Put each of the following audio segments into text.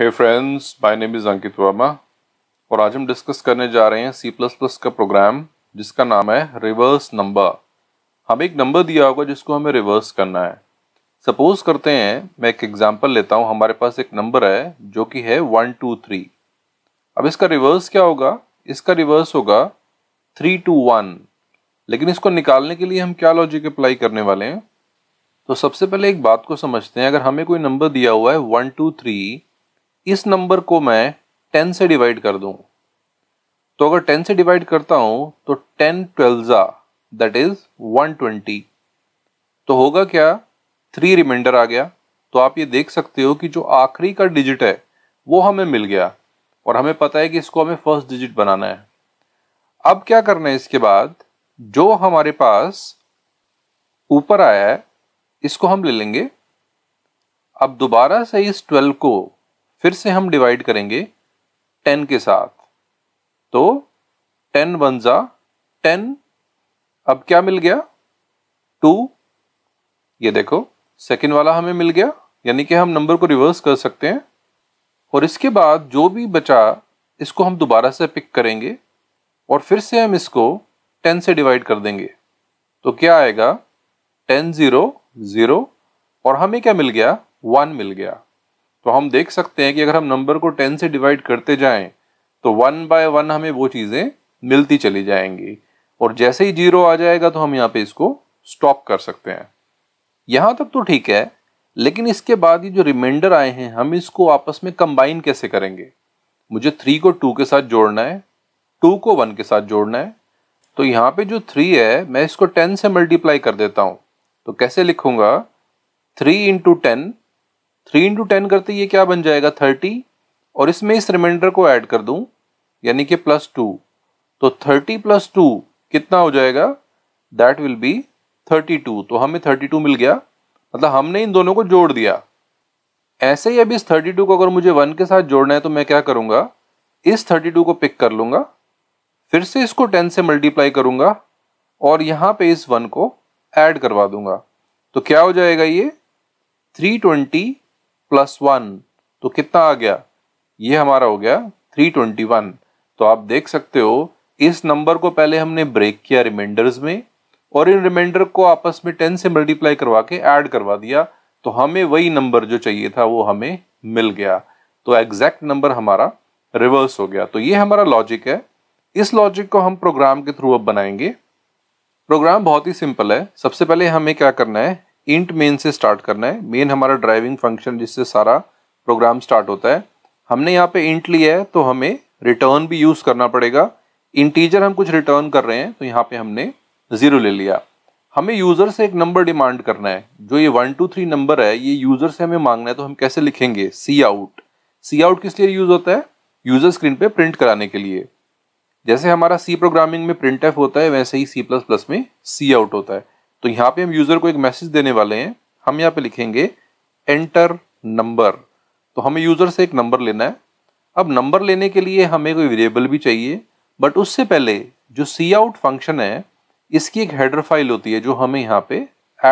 hey friends my name is Ankit Verma और आज हम डिस्कस करने जा रहे हैं सी प्लस प्लस का प्रोग्राम जिसका नाम है रिवर्स नंबर हमें एक नंबर दिया होगा जिसको हमें रिवर्स करना है सपोज करते हैं मैं एक एग्जांपल लेता हूं हमारे पास एक नंबर है जो कि है वन टू थ्री अब इसका रिवर्स क्या होगा इसका रिवर्स होगा थ्री टू वन लेकिन इसको निकालने के लिए हम क्या लॉजिक अप्लाई करने वाले हैं तो सबसे पहले एक बात को समझते हैं अगर हमें कोई नंबर दिया हुआ है वन टू थ्री इस नंबर को मैं टेन से डिवाइड कर दूं तो अगर टेन से डिवाइड करता हूं तो टेन ट्वेल्जा दैट इज वन ट्वेंटी तो होगा क्या थ्री रिमाइंडर आ गया तो आप ये देख सकते हो कि जो आखिरी का डिजिट है वो हमें मिल गया और हमें पता है कि इसको हमें फर्स्ट डिजिट बनाना है अब क्या करना है इसके बाद जो हमारे पास ऊपर आया है इसको हम ले लेंगे अब दोबारा से इस ट्वेल्व को फिर से हम डिवाइड करेंगे टेन के साथ तो टेन वन जा टेन अब क्या मिल गया टू ये देखो सेकेंड वाला हमें मिल गया यानी कि हम नंबर को रिवर्स कर सकते हैं और इसके बाद जो भी बचा इसको हम दोबारा से पिक करेंगे और फिर से हम इसको टेन से डिवाइड कर देंगे तो क्या आएगा टेन ज़ीरो ज़ीरो और हमें क्या मिल गया वन मिल गया तो हम देख सकते हैं कि अगर हम नंबर को टेन से डिवाइड करते जाएं तो वन बाय वन हमें वो चीज़ें मिलती चली जाएंगी और जैसे ही जीरो आ जाएगा तो हम यहाँ पे इसको स्टॉप कर सकते हैं यहाँ तक तो ठीक है लेकिन इसके बाद ये जो रिमाइंडर आए हैं हम इसको आपस में कंबाइन कैसे करेंगे मुझे थ्री को टू के साथ जोड़ना है टू को वन के साथ जोड़ना है तो यहाँ पे जो थ्री है मैं इसको टेन से मल्टीप्लाई कर देता हूँ तो कैसे लिखूंगा three into ten three into ten करते ये क्या बन जाएगा थर्टी और इसमें इस रिमाइंडर को ऐड कर दूं यानी कि प्लस टू तो थर्टी प्लस टू कितना हो जाएगा that will be thirty two तो हमें थर्टी टू मिल गया मतलब हमने इन दोनों को जोड़ दिया ऐसे ही अभी इस थर्टी टू को अगर मुझे वन के साथ जोड़ना है तो मैं क्या करूँगा इस थर्टी टू को पिक कर लूँगा फिर से इसको टेन से मल्टीप्लाई करूँगा और यहाँ पे इस वन को ऐड करवा दूंगा तो क्या हो जाएगा ये थ्री ट्वेंटी प्लस वन तो कितना आ गया ये हमारा हो गया थ्री ट्वेंटी वन तो आप देख सकते हो इस नंबर को पहले हमने ब्रेक किया रिमाइंडर्स में और इन रिमाइंडर को आपस में टेन से मल्टीप्लाई करवा के ऐड करवा दिया तो हमें वही नंबर जो चाहिए था वो हमें मिल गया तो एग्जैक्ट नंबर हमारा रिवर्स हो गया तो ये हमारा लॉजिक है इस लॉजिक को हम प्रोग्राम के थ्रू अब बनाएंगे प्रोग्राम बहुत ही सिंपल है सबसे पहले हमें क्या करना है इंट मेन से स्टार्ट करना है मेन हमारा ड्राइविंग फंक्शन जिससे सारा प्रोग्राम स्टार्ट होता है हमने यहाँ पे इंट लिया है तो हमें रिटर्न भी यूज़ करना पड़ेगा इंटीजर हम कुछ रिटर्न कर रहे हैं तो यहाँ पे हमने ज़ीरो ले लिया हमें यूज़र से एक नंबर डिमांड करना है जो ये वन टू थ्री नंबर है ये यूज़र से हमें मांगना है तो हम कैसे लिखेंगे सी आउट सी आउट किस लिए यूज़ होता है यूज़र स्क्रीन पे प्रिंट कराने के लिए जैसे हमारा सी प्रोग्रामिंग में प्रिंट एफ होता है वैसे ही सी प्लस प्लस में सी आउट होता है तो यहाँ पे हम यूज़र को एक मैसेज देने वाले हैं हम यहाँ पे लिखेंगे एंटर नंबर तो हमें यूज़र से एक नंबर लेना है अब नंबर लेने के लिए हमें कोई वेरिएबल भी चाहिए बट उससे पहले जो सी आउट फंक्शन है इसकी एक हेडर फाइल होती है जो हमें यहाँ पे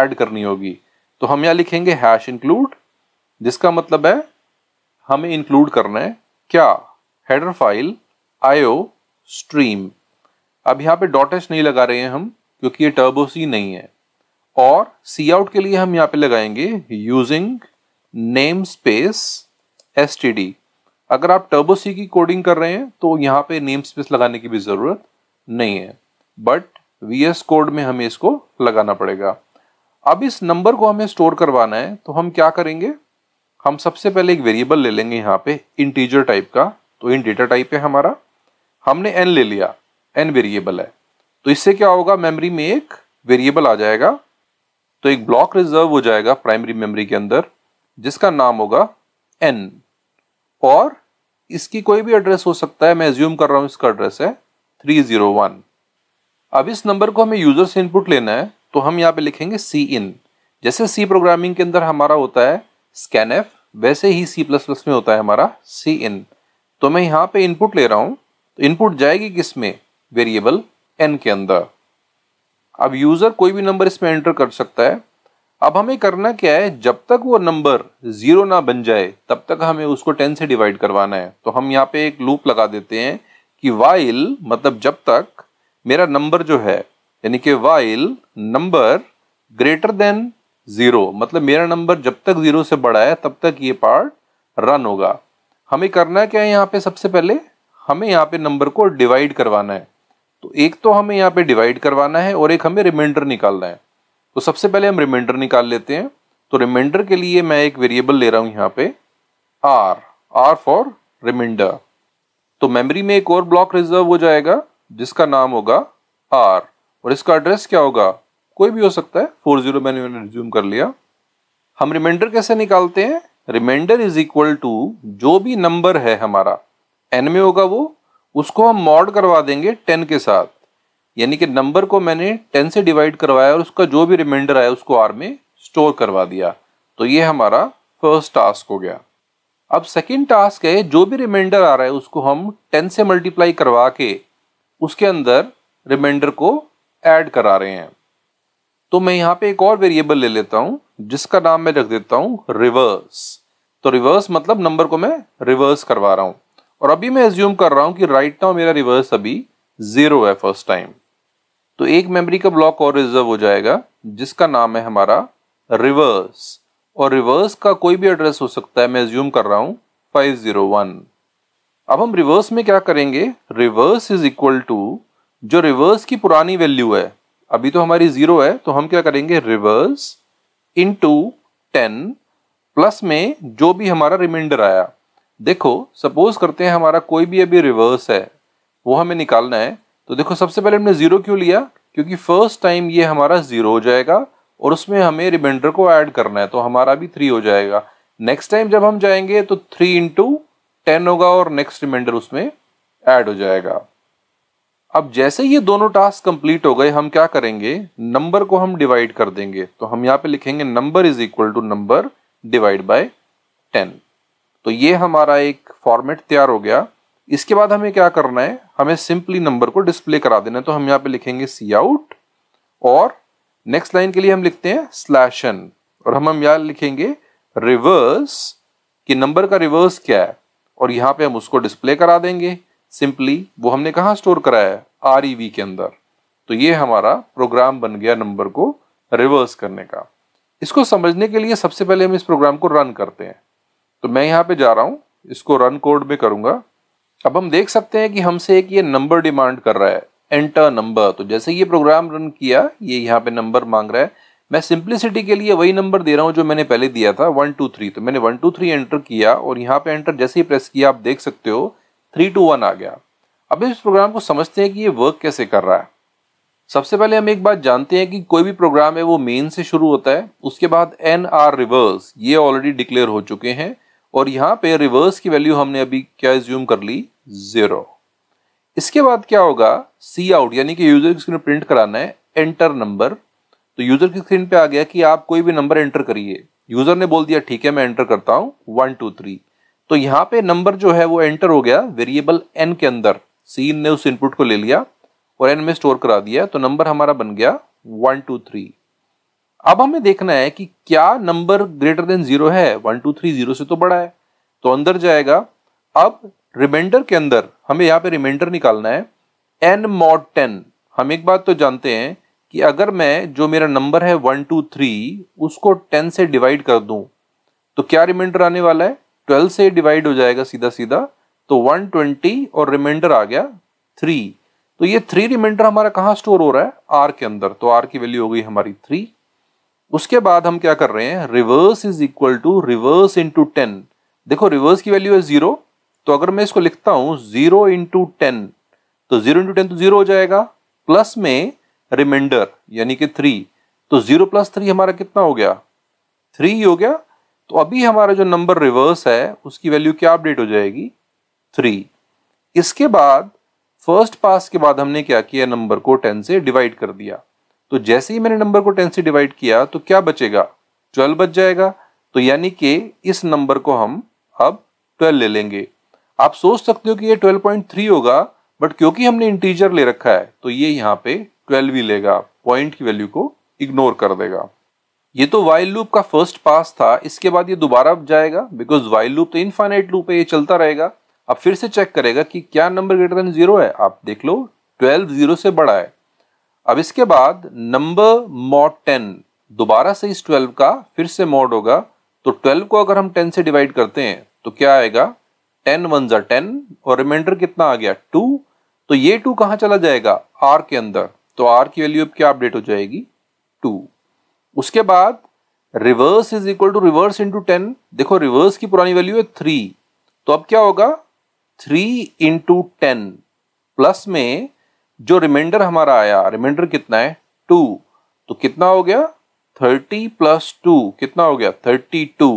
ऐड करनी होगी तो हम यहाँ लिखेंगे हैश इंक्लूड जिसका मतलब है हमें इंक्लूड करना है क्या हेडर फाइल आयो स्ट्रीम अब यहाँ पे डॉट नहीं लगा रहे हैं हम क्योंकि ये टर्बो सी नहीं है और सी आउट के लिए हम यहाँ पे लगाएंगे using namespace S T D अगर आप टर्बो सी की कोडिंग कर रहे हैं तो यहाँ पे नेम स्पेस लगाने की भी ज़रूरत नहीं है बट वी एस कोड में हमें इसको लगाना पड़ेगा अब इस नंबर को हमें स्टोर करवाना है तो हम क्या करेंगे हम सबसे पहले एक वेरिएबल ले लेंगे यहाँ पे इंटीजर टाइप का तो इन डेटा टाइप है हमारा हमने एन ले लिया एन वेरिएबल है तो इससे क्या होगा मेमोरी में एक वेरिएबल आ जाएगा तो एक ब्लॉक रिजर्व हो जाएगा प्राइमरी मेमोरी के अंदर जिसका नाम होगा एन और इसकी कोई भी एड्रेस हो सकता है मैं एज्यूम कर रहा हूं इसका एड्रेस है 301 अब इस नंबर को हमें यूज़र से इनपुट लेना है तो हम यहाँ पे लिखेंगे सी इन जैसे सी प्रोग्रामिंग के अंदर हमारा होता है स्कैन एफ वैसे ही सी प्लस प्लस में होता है हमारा सी इन तो मैं यहां पे इनपुट ले रहा हूं तो इनपुट जाएगी किस में वेरिएबल एन के अंदर अब यूज़र कोई भी नंबर इसमें एंटर कर सकता है अब हमें करना क्या है जब तक वो नंबर ज़ीरो ना बन जाए तब तक हमें उसको टेन से डिवाइड करवाना है तो हम यहाँ पे एक लूप लगा देते हैं कि वाइल मतलब जब तक मेरा नंबर जो है यानी कि while number greater than zero मतलब मेरा नंबर जब तक ज़ीरो से बड़ा है तब तक ये पार्ट रन होगा हमें करना क्या है यहाँ पे सबसे पहले हमें यहाँ पे नंबर को डिवाइड करवाना है तो एक तो हमें यहाँ पे डिवाइड करवाना है और एक हमें रिमाइंडर निकालना है तो सबसे पहले हम रिमाइंडर निकाल लेते हैं तो रिमाइंडर के लिए मैं एक वेरिएबल ले रहा हूँ यहाँ पे आर आर फॉर रिमाइंडर तो मेमोरी में एक और ब्लॉक रिजर्व हो जाएगा जिसका नाम होगा आर और इसका एड्रेस क्या होगा कोई भी हो सकता है फोर जीरो मैंने रिज्यूम कर लिया हम रिमाइंडर कैसे निकालते हैं रिमाइंडर इज इक्वल टू जो भी नंबर है हमारा एन में होगा वो उसको हम मॉड करवा देंगे टेन के साथ यानी कि नंबर को मैंने टेन से डिवाइड करवाया और उसका जो भी रिमाइंडर आया उसको आर में स्टोर करवा दिया तो ये हमारा फर्स्ट टास्क हो गया अब सेकेंड टास्क है जो भी रिमाइंडर आ रहा है उसको हम टेन से मल्टीप्लाई करवा के उसके अंदर रिमाइंडर को ऐड करा रहे हैं तो मैं यहाँ पे एक और वेरिएबल ले लेता हूँ जिसका नाम मैं रख देता हूँ रिवर्स तो रिवर्स मतलब नंबर को मैं रिवर्स करवा रहा हूँ और अभी मैं एज्यूम कर रहा हूं कि राइट नाउ मेरा रिवर्स अभी जीरो है फर्स्ट टाइम तो एक मेमोरी का ब्लॉक और रिजर्व हो जाएगा जिसका नाम है हमारा रिवर्स और रिवर्स का कोई भी एड्रेस हो सकता है मैं एज्यूम कर रहा हूं 501 अब हम रिवर्स में क्या करेंगे रिवर्स इज इक्वल टू जो रिवर्स की पुरानी वैल्यू है अभी तो हमारी जीरो है तो हम क्या करेंगे reverse into ten plus में जो भी हमारा रिमाइंडर आया देखो सपोज करते हैं हमारा कोई भी अभी रिवर्स है वो हमें निकालना है तो देखो सबसे पहले हमने ज़ीरो क्यों लिया क्योंकि फर्स्ट टाइम ये हमारा ज़ीरो हो जाएगा और उसमें हमें रिमाइंडर को ऐड करना है तो हमारा भी थ्री हो जाएगा नेक्स्ट टाइम जब हम जाएंगे तो थ्री इंटू टेन होगा और नेक्स्ट रिमाइंडर उसमें ऐड हो जाएगा अब जैसे ये दोनों टास्क कंप्लीट हो गए हम क्या करेंगे नंबर को हम डिवाइड कर देंगे तो हम यहाँ पे लिखेंगे number is equal to number divide by ten तो ये हमारा एक फॉर्मेट तैयार हो गया इसके बाद हमें क्या करना है हमें सिंपली नंबर को डिस्प्ले करा देना है तो हम यहाँ पे लिखेंगे सी आउट और नेक्स्ट लाइन के लिए हम लिखते हैं स्लैश एन और हम हम यहाँ लिखेंगे रिवर्स कि नंबर का रिवर्स क्या है और यहाँ पे हम उसको डिस्प्ले करा देंगे सिंपली वो हमने कहाँ स्टोर कराया है आर e के अंदर तो ये हमारा प्रोग्राम बन गया नंबर को रिवर्स करने का इसको समझने के लिए सबसे पहले हम इस प्रोग्राम को रन करते हैं तो मैं यहाँ पे जा रहा हूँ इसको रन कोड में करूँगा अब हम देख सकते हैं कि हमसे एक ये नंबर डिमांड कर रहा है एंटर नंबर तो जैसे ये प्रोग्राम रन किया ये यहाँ पे नंबर मांग रहा है मैं सिंप्लिसिटी के लिए वही नंबर दे रहा हूँ जो मैंने पहले दिया था वन टू थ्री तो मैंने वन टू थ्री एंटर किया और यहाँ पे एंटर जैसे ही प्रेस किया आप देख सकते हो थ्री टू वन आ गया अब इस प्रोग्राम को समझते हैं कि ये वर्क कैसे कर रहा है सबसे पहले हम एक बात जानते हैं कि कोई भी प्रोग्राम है वो मेन से शुरू होता है उसके बाद एन आर रिवर्स ये ऑलरेडी डिक्लेयर हो चुके हैं और यहाँ पे रिवर्स की वैल्यू हमने अभी क्या ज्यूम कर ली ज़ीरो इसके बाद क्या होगा सी आउट यानी कि यूज़र की स्क्रीन प्रिंट कराना है एंटर नंबर तो यूज़र की स्क्रीन पे आ गया कि आप कोई भी नंबर एंटर करिए यूज़र ने बोल दिया ठीक है मैं एंटर करता हूँ वन टू थ्री तो यहाँ पे नंबर जो है वो एंटर हो गया वेरिएबल एन के अंदर सीन ने उस इनपुट को ले लिया और एन में स्टोर करा दिया तो नंबर हमारा बन गया वन टू थ्री अब हमें देखना है कि क्या नंबर ग्रेटर देन जीरो है वन टू थ्री जीरो से तो बड़ा है तो अंदर जाएगा अब रिमाइंडर के अंदर हमें यहाँ पे रिमाइंडर निकालना है एन मॉड टेन हम एक बात तो जानते हैं कि अगर मैं जो मेरा नंबर है वन टू थ्री उसको टेन से डिवाइड कर दूं तो क्या रिमाइंडर आने वाला है ट्वेल्व से डिवाइड हो जाएगा सीधा सीधा तो वन ट्वेंटी और रिमाइंडर आ गया थ्री तो ये थ्री रिमाइंडर हमारा कहाँ स्टोर हो रहा है आर के अंदर तो आर की वैल्यू हो गई हमारी थ्री उसके बाद हम क्या कर रहे हैं reverse is equal to reverse into ten देखो रिवर्स की वैल्यू है जीरो तो अगर मैं इसको लिखता हूं जीरो इंटू टेन तो जीरो इंटू टेन तो जीरो हो जाएगा प्लस में रिमाइंडर यानी कि थ्री तो जीरो प्लस थ्री हमारा कितना हो गया थ्री हो गया तो अभी हमारा जो नंबर रिवर्स है उसकी वैल्यू क्या अपडेट हो जाएगी थ्री इसके बाद फर्स्ट पास के बाद हमने क्या किया नंबर को टेन से डिवाइड कर दिया तो जैसे ही मैंने नंबर को टेन से डिवाइड किया तो क्या बचेगा ट्वेल्व बच जाएगा तो यानी कि इस नंबर को हम अब ट्वेल्व ले लेंगे आप सोच सकते हो कि ये ट्वेल्व पॉइंट थ्री होगा बट क्योंकि हमने इंटीजर ले रखा है तो ये यहाँ पे ट्वेल्व ही लेगा पॉइंट की वैल्यू को इग्नोर कर देगा ये तो वाइल लूप का फर्स्ट पास था इसके बाद ये दोबारा जाएगा बिकॉज वाइल लूप तो इनफाइनाइट लूप है ये चलता रहेगा अब फिर से चेक करेगा कि क्या नंबर ग्रेटर देन जीरो है आप देख लो ट्वेल्व जीरो से बड़ा है अब इसके बाद नंबर मॉड टेन दोबारा से इस ट्वेल्व का फिर से मॉड होगा तो ट्वेल्व को अगर हम टेन से डिवाइड करते हैं तो क्या आएगा टेन वन जर टेन और रिमाइंडर कितना आ गया टू तो ये टू कहाँ चला जाएगा आर के अंदर तो आर की वैल्यू अब क्या अपडेट हो जाएगी टू उसके बाद reverse is equal to reverse into ten देखो रिवर्स की पुरानी वैल्यू है थ्री तो अब क्या होगा थ्री इंटू टेन प्लस में जो रिमाइंडर हमारा आया रिमाइंडर कितना है टू तो कितना हो गया थर्टी प्लस टू कितना हो गया थर्टी टू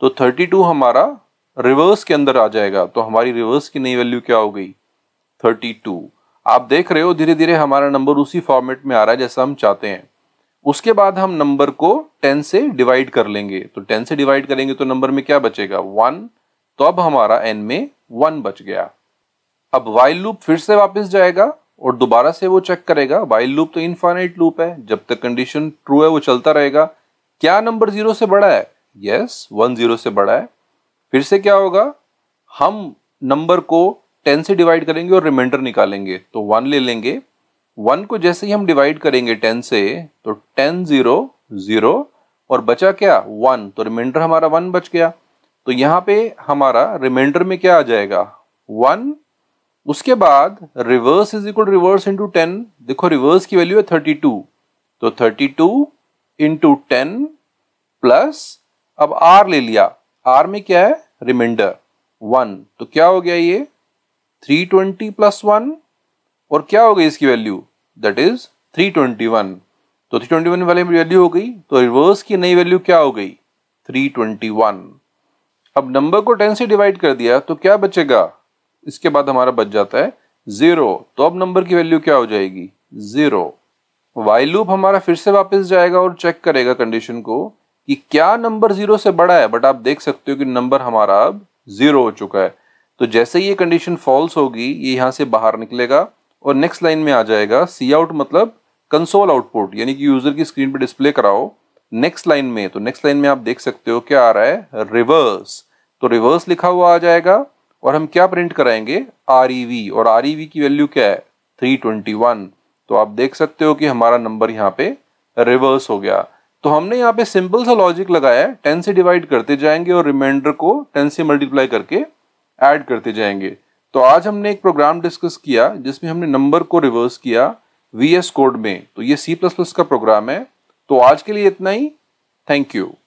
तो थर्टी टू हमारा रिवर्स के अंदर आ जाएगा तो हमारी रिवर्स की नई वैल्यू क्या हो गई थर्टी टू आप देख रहे हो धीरे धीरे हमारा नंबर उसी फॉर्मेट में आ रहा है जैसा हम चाहते हैं उसके बाद हम नंबर को टेन से डिवाइड कर लेंगे तो टेन से डिवाइड करेंगे तो नंबर में क्या बचेगा वन तो अब हमारा एन में वन बच गया अब वाइल लूप फिर से वापस जाएगा और दोबारा से वो चेक करेगा वाइल लूप तो इनफाइनाइट लूप है जब तक कंडीशन ट्रू है वो चलता रहेगा क्या नंबर जीरो से बड़ा है यस वन जीरो से बड़ा है फिर से क्या होगा हम नंबर को टेन से डिवाइड करेंगे और रिमाइंडर निकालेंगे तो वन ले लेंगे वन को जैसे ही हम डिवाइड करेंगे टेन से तो टेन जीरो जीरो और बचा क्या वन तो रिमाइंडर हमारा वन बच गया तो यहाँ पे हमारा रिमाइंडर में क्या आ जाएगा वन उसके बाद reverse is equal reverse into ten देखो रिवर्स की वैल्यू है थर्टी टू तो thirty two into ten plus अब आर ले लिया आर में क्या है रिमाइंडर वन तो क्या हो गया ये थ्री ट्वेंटी प्लस वन और क्या हो गई इसकी value that is three twenty one तो थ्री ट्वेंटी वन वाली वैल्यू हो गई तो रिवर्स की नई वैल्यू क्या हो गई थ्री ट्वेंटी वन अब नंबर को टेन से डिवाइड कर दिया तो क्या बचेगा इसके बाद हमारा बच जाता है ज़ीरो तो अब नंबर की वैल्यू क्या हो जाएगी ज़ीरो वाई लूप हमारा फिर से वापस जाएगा और चेक करेगा कंडीशन को कि क्या नंबर ज़ीरो से बड़ा है बट आप देख सकते हो कि नंबर हमारा अब ज़ीरो हो चुका है तो जैसे ये कंडीशन फॉल्स होगी ये यहाँ से बाहर निकलेगा और नेक्स्ट लाइन में आ जाएगा सी आउट मतलब कंसोल आउटपुट यानी कि यूज़र की स्क्रीन पर डिस्प्ले कराओ नेक्स्ट लाइन में तो नेक्स्ट लाइन में आप देख सकते हो क्या आ रहा है रिवर्स तो रिवर्स लिखा हुआ आ जाएगा और हम क्या प्रिंट कराएंगे आर e और आर e की वैल्यू क्या है 321 तो आप देख सकते हो कि हमारा नंबर यहाँ पे रिवर्स हो गया तो हमने यहाँ पे सिंपल सा लॉजिक लगाया है टेन से डिवाइड करते जाएंगे और रिमाइंडर को टेन से मल्टीप्लाई करके ऐड करते जाएंगे तो आज हमने एक प्रोग्राम डिस्कस किया जिसमें हमने नंबर को रिवर्स किया वी कोड में तो ये सी प्लस प्लस का प्रोग्राम है तो आज के लिए इतना ही थैंक यू